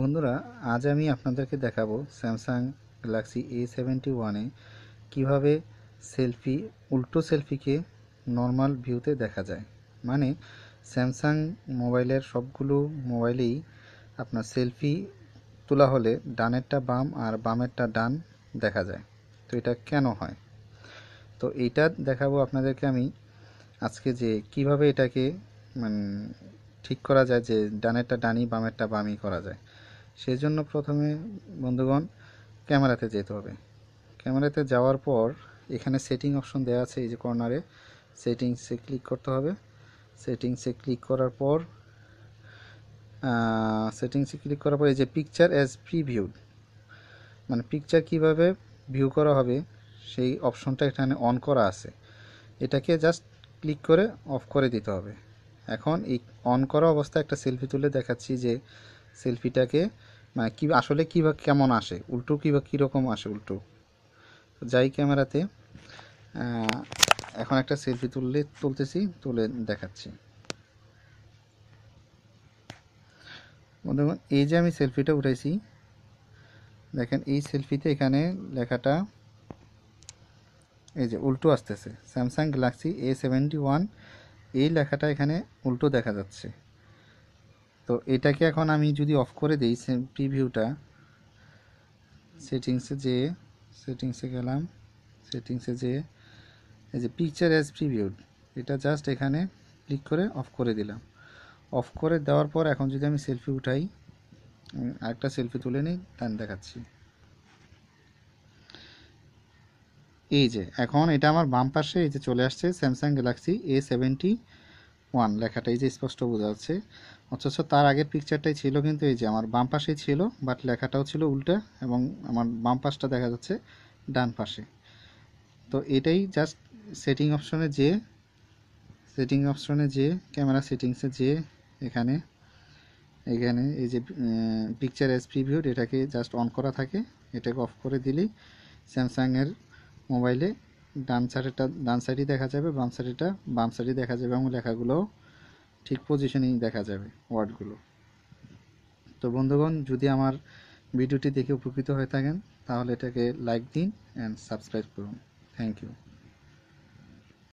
বন্ধুরা আজ আমি আপনাদেরকে দেখাবো স্যামসাং গ্যালাক্সি এ সেভেন্টি ওয়ানে কীভাবে সেলফি উল্টো সেলফিকে নর্মাল ভিউতে দেখা যায় মানে স্যামসাং মোবাইলের সবগুলো মোবাইলেই আপনার সেলফি তোলা হলে ডানেরটা বাম আর বামেরটা ডান দেখা যায় তো এটা কেন হয় তো এটা দেখাবো আপনাদেরকে আমি আজকে যে কিভাবে এটাকে মানে ঠিক করা যায় যে ডানেরটা ডানি বামেরটা বামই করা যায় সেজন্য প্রথমে বন্ধুগণ ক্যামেরাতে যেতে হবে ক্যামেরাতে যাওয়ার পর এখানে সেটিং অপশন দেওয়া আছে এই যে কর্নারে সেটিংসে ক্লিক করতে হবে সেটিংসে ক্লিক করার পর সেটিংসে ক্লিক করার পর এই যে পিকচার অ্যাজ প্রিভিউড মানে পিকচার কিভাবে ভিউ করা হবে সেই অপশনটা এখানে অন করা আছে এটাকে জাস্ট ক্লিক করে অফ করে দিতে হবে এখন এই অন করা অবস্থায় একটা সেলফি তুলে দেখাচ্ছি যে সেলফিটাকে মানে কী আসলে কী বা কেমন আসে উল্টো কি বা কীরকম আসে উল্টো যাই ক্যামেরাতে এখন একটা সেলফি তুললে তুলতেছি তুলে দেখাচ্ছি দেখুন এই যে আমি সেলফিটা উঠাইছি দেখেন এই সেলফিতে এখানে লেখাটা এই যে উল্টো আসতেছে Samsung Galaxy A seventy one এই লেখাটা এখানে উল্টো দেখা যাচ্ছে তো এটাকে এখন আমি যদি অফ করে দিই প্রিভিউটা সেটিংসে যে সেটিংসে গেলাম সেটিংসে যে এই যে পিকচার অ্যাজ প্রিভিউড এটা জাস্ট এখানে ক্লিক করে অফ করে দিলাম অফ করে দেওয়ার পর এখন যদি আমি সেলফি উঠাই আরেকটা সেলফি তুলে নিই তান দেখাচ্ছি এই যে এখন এটা আমার বাম পাশে এই যে চলে আসছে Samsung Galaxy A seventy one লেখাটাই যে স্পষ্ট বোঝা যাচ্ছে অথচ তার আগের পিকচারটাই ছিল কিন্তু এই যে আমার বাম পাশেই ছিল বাট লেখাটাও ছিল উল্টা এবং আমার বাম পাশটা দেখা যাচ্ছে ডান পাশে তো এটাই জাস্ট সেটিং অপশনে যে সেটিং অপশনে যে ক্যামেরা সেটিংসে যে এখানে এখানে এই যে পিকচার এস প্রিভিউড এটাকে জাস্ট অন করা থাকে এটাকে অফ করে দিলেই স্যামসাংয়ের মোবাইলে ডান সাইডটা ডান সাইডই দেখা যাবে বাম সাইডেটা বাম সাইডই দেখা যাবে এবং লেখাগুলোও ঠিক পজিশনেই দেখা যাবে ওয়ার্ডগুলো তো বন্ধুগণ যদি আমার ভিডিওটি দেখে উপকৃত হয়ে থাকেন তাহলে এটাকে লাইক দিন অ্যান্ড সাবস্ক্রাইব করুন থ্যাংক ইউ